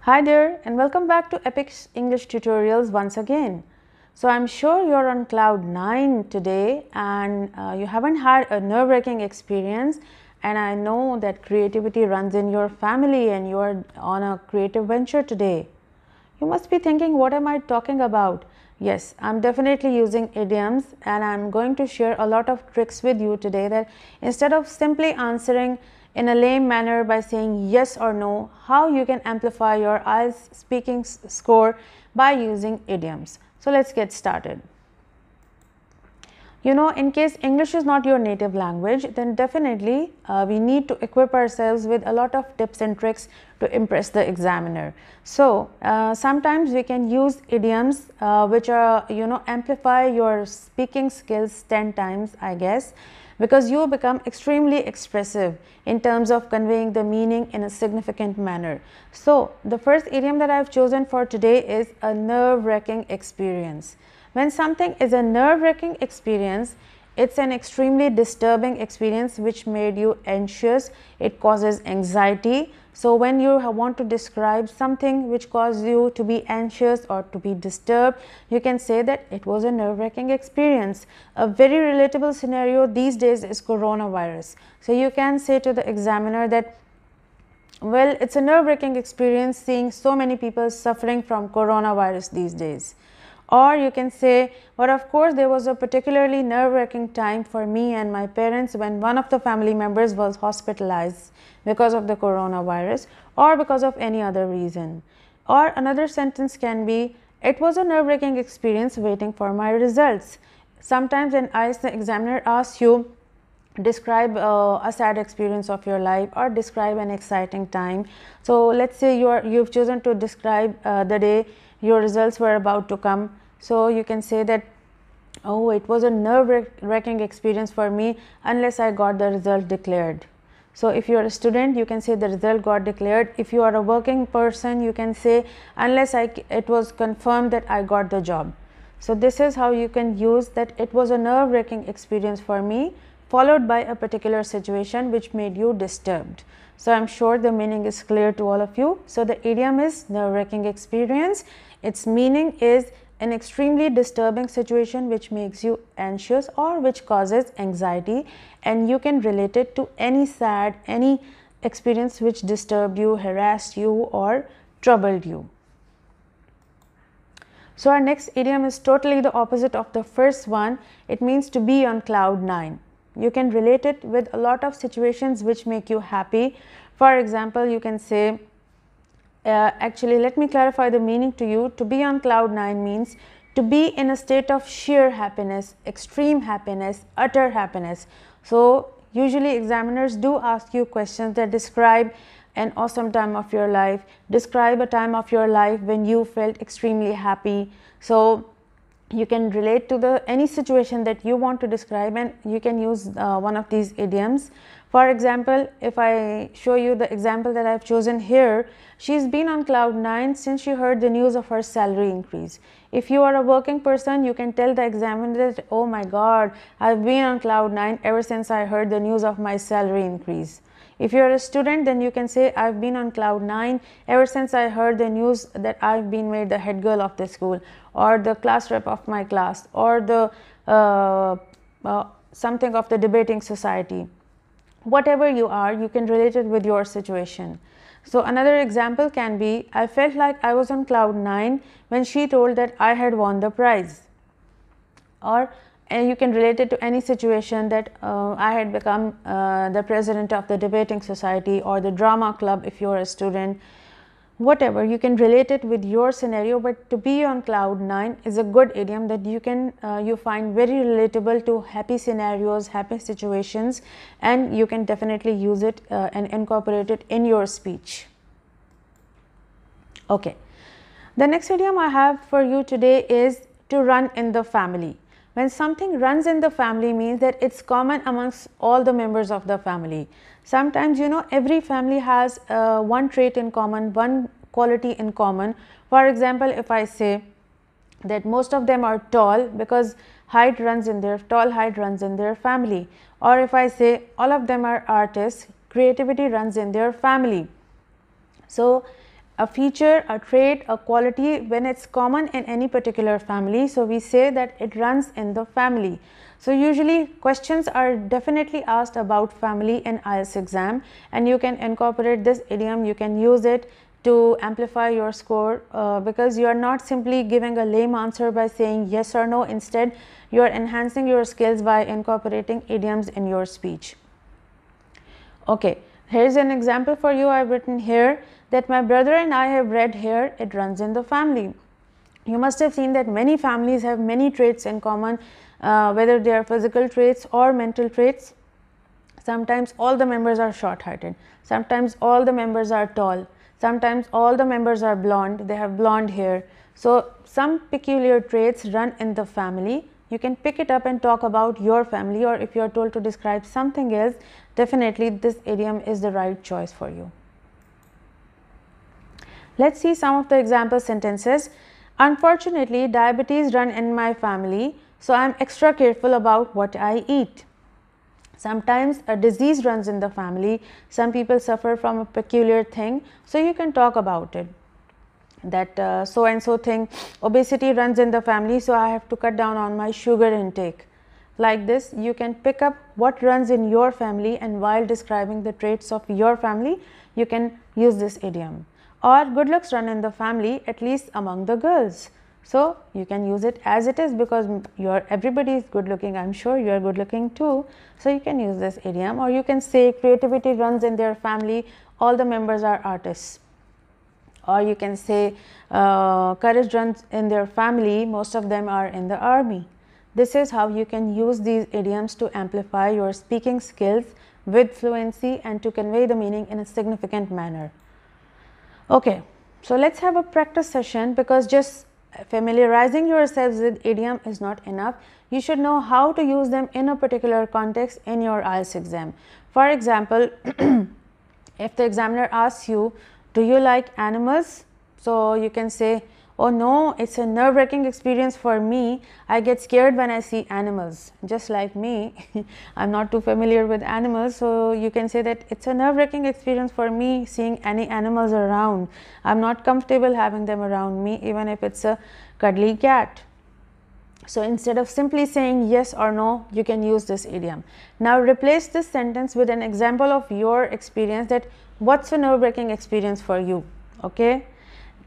Hi there and welcome back to Epic's English tutorials once again. So I'm sure you're on cloud 9 today and uh, you haven't had a nerve-wracking experience and I know that creativity runs in your family and you are on a creative venture today. You must be thinking, what am I talking about? Yes, I'm definitely using idioms and I'm going to share a lot of tricks with you today that instead of simply answering in a lame manner by saying yes or no, how you can amplify your IELTS speaking score by using idioms. So let's get started you know in case English is not your native language then definitely uh, we need to equip ourselves with a lot of tips and tricks to impress the examiner. So, uh, sometimes we can use idioms uh, which are you know amplify your speaking skills 10 times I guess because you become extremely expressive in terms of conveying the meaning in a significant manner. So, the first idiom that I have chosen for today is a nerve wracking experience. When something is a nerve wracking experience, it is an extremely disturbing experience which made you anxious, it causes anxiety. So, when you want to describe something which caused you to be anxious or to be disturbed, you can say that it was a nerve wracking experience. A very relatable scenario these days is coronavirus. So, you can say to the examiner that well, it is a nerve wracking experience seeing so many people suffering from coronavirus these days or you can say but of course there was a particularly nerve-wracking time for me and my parents when one of the family members was hospitalized because of the coronavirus or because of any other reason or another sentence can be it was a nerve-wracking experience waiting for my results sometimes an IELTS examiner asks you describe uh, a sad experience of your life or describe an exciting time so let's say you are you've chosen to describe uh, the day your results were about to come. So you can say that oh it was a nerve wracking experience for me unless I got the result declared. So if you are a student you can say the result got declared. If you are a working person you can say unless I it was confirmed that I got the job. So this is how you can use that it was a nerve wracking experience for me followed by a particular situation which made you disturbed. So, I am sure the meaning is clear to all of you. So, the idiom is nerve wracking experience its meaning is an extremely disturbing situation which makes you anxious or which causes anxiety and you can relate it to any sad, any experience which disturbed you, harassed you or troubled you. So, our next idiom is totally the opposite of the first one. It means to be on cloud 9. You can relate it with a lot of situations which make you happy. For example, you can say, uh, actually let me clarify the meaning to you to be on cloud 9 means to be in a state of sheer happiness extreme happiness utter happiness so usually examiners do ask you questions that describe an awesome time of your life describe a time of your life when you felt extremely happy so you can relate to the any situation that you want to describe and you can use uh, one of these idioms. For example, if I show you the example that I have chosen here, she's been on cloud 9 since she heard the news of her salary increase. If you are a working person, you can tell the examiner that, oh my god, I've been on cloud 9 ever since I heard the news of my salary increase. If you are a student, then you can say, I've been on cloud 9 ever since I heard the news that I've been made the head girl of the school or the class rep of my class or the uh, uh, something of the debating society. Whatever you are, you can relate it with your situation. So another example can be, I felt like I was on cloud 9 when she told that I had won the prize or and you can relate it to any situation that uh, I had become uh, the president of the debating society or the drama club if you are a student, whatever you can relate it with your scenario, but to be on cloud 9 is a good idiom that you can uh, you find very relatable to happy scenarios, happy situations and you can definitely use it uh, and incorporate it in your speech. Okay. The next idiom I have for you today is to run in the family. When something runs in the family means that it's common amongst all the members of the family. Sometimes you know every family has uh, one trait in common, one quality in common. For example, if I say that most of them are tall because height runs in their tall height runs in their family or if I say all of them are artists creativity runs in their family. So, a feature, a trait, a quality when it is common in any particular family. So, we say that it runs in the family. So, usually questions are definitely asked about family in IELTS exam and you can incorporate this idiom, you can use it to amplify your score uh, because you are not simply giving a lame answer by saying yes or no instead you are enhancing your skills by incorporating idioms in your speech. Okay, here is an example for you I have written here that my brother and I have red hair. it runs in the family. You must have seen that many families have many traits in common, uh, whether they are physical traits or mental traits. Sometimes all the members are short sighted sometimes all the members are tall, sometimes all the members are blonde, they have blonde hair. So, some peculiar traits run in the family. You can pick it up and talk about your family or if you are told to describe something else, definitely this idiom is the right choice for you. Let us see some of the example sentences. Unfortunately, diabetes run in my family, so I am extra careful about what I eat. Sometimes a disease runs in the family, some people suffer from a peculiar thing, so you can talk about it that uh, so and so thing obesity runs in the family so i have to cut down on my sugar intake like this you can pick up what runs in your family and while describing the traits of your family you can use this idiom or good looks run in the family at least among the girls. So, you can use it as it is because your everybody is good looking I am sure you are good looking too. So, you can use this idiom or you can say creativity runs in their family all the members are artists or you can say uh, courage runs in their family most of them are in the army. This is how you can use these idioms to amplify your speaking skills with fluency and to convey the meaning in a significant manner. Okay, so let's have a practice session because just familiarizing yourselves with idiom is not enough. You should know how to use them in a particular context in your IELTS exam. For example, if the examiner asks you, do you like animals? So you can say, Oh no, it's a nerve wracking experience for me. I get scared when I see animals. Just like me, I'm not too familiar with animals, so you can say that it's a nerve wracking experience for me seeing any animals around. I'm not comfortable having them around me, even if it's a cuddly cat. So instead of simply saying yes or no, you can use this idiom. Now replace this sentence with an example of your experience that what's a nerve wracking experience for you, okay?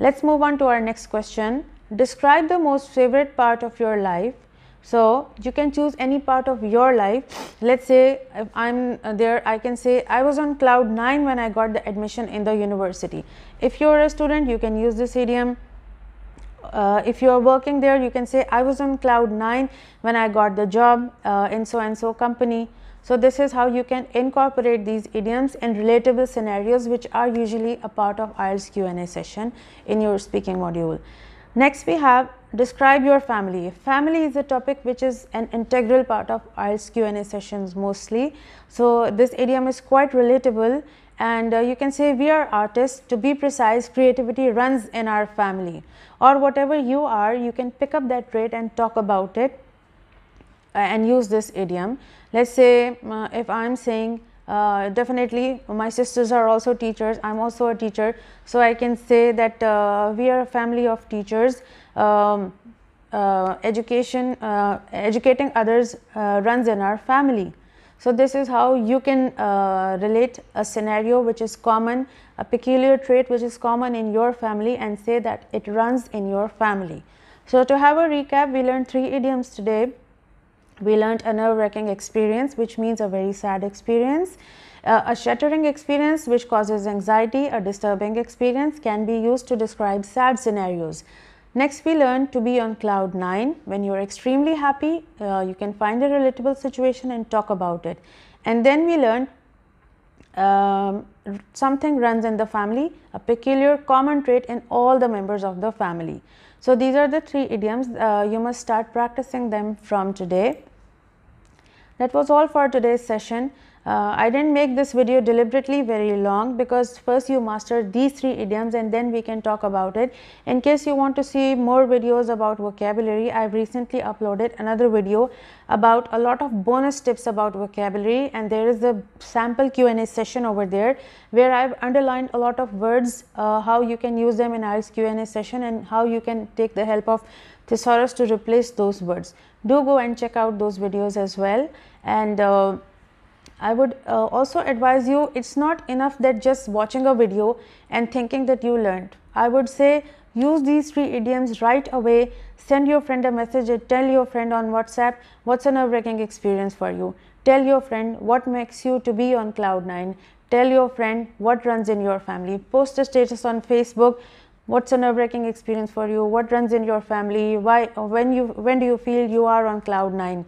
Let us move on to our next question. Describe the most favorite part of your life. So, you can choose any part of your life. Let us say if I am uh, there, I can say I was on cloud 9 when I got the admission in the university. If you are a student, you can use this idiom. Uh, if you are working there, you can say I was on cloud 9 when I got the job uh, in so and so company. So, this is how you can incorporate these idioms in relatable scenarios which are usually a part of IELTS Q&A session in your speaking module. Next we have describe your family. Family is a topic which is an integral part of IELTS Q&A sessions mostly. So, this idiom is quite relatable and uh, you can say we are artists to be precise creativity runs in our family or whatever you are you can pick up that trait and talk about it uh, and use this idiom let us say uh, if I am saying uh, definitely my sisters are also teachers, I am also a teacher. So, I can say that uh, we are a family of teachers, um, uh, education, uh, educating others uh, runs in our family. So, this is how you can relate a scenario which is common, a peculiar trait which is common in your family and say that it runs in your family. So, to have a recap, we learned three idioms today we learned a nerve wracking experience which means a very sad experience. Uh, a shattering experience which causes anxiety, a disturbing experience can be used to describe sad scenarios. Next we learned to be on cloud 9. When you are extremely happy, uh, you can find a relatable situation and talk about it. And then we learned um, something runs in the family, a peculiar common trait in all the members of the family. So, these are the three idioms, uh, you must start practicing them from today. That was all for today's session. Uh, I did not make this video deliberately very long because first you master these three idioms and then we can talk about it. In case you want to see more videos about vocabulary, I have recently uploaded another video about a lot of bonus tips about vocabulary and there is a sample Q&A session over there where I have underlined a lot of words, uh, how you can use them in IELTS Q&A session and how you can take the help of thesaurus to replace those words do go and check out those videos as well and uh, I would uh, also advise you it's not enough that just watching a video and thinking that you learned. I would say use these three idioms right away, send your friend a message tell your friend on WhatsApp what's a nerve wracking experience for you. Tell your friend what makes you to be on cloud nine. Tell your friend what runs in your family. Post a status on Facebook what's a nerve wracking experience for you what runs in your family why when you when do you feel you are on cloud 9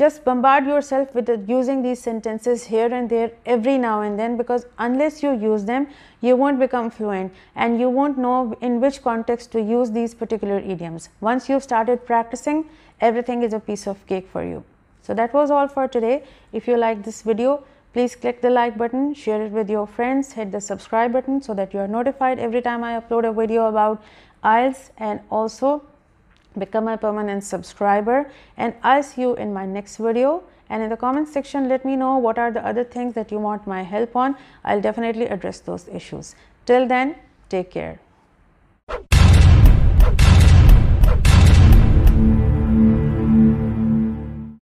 just bombard yourself with the, using these sentences here and there every now and then because unless you use them you won't become fluent and you won't know in which context to use these particular idioms once you've started practicing everything is a piece of cake for you so that was all for today if you like this video Please click the like button, share it with your friends, hit the subscribe button so that you are notified every time I upload a video about IELTS and also become a permanent subscriber and I'll see you in my next video and in the comment section let me know what are the other things that you want my help on. I'll definitely address those issues. Till then take care.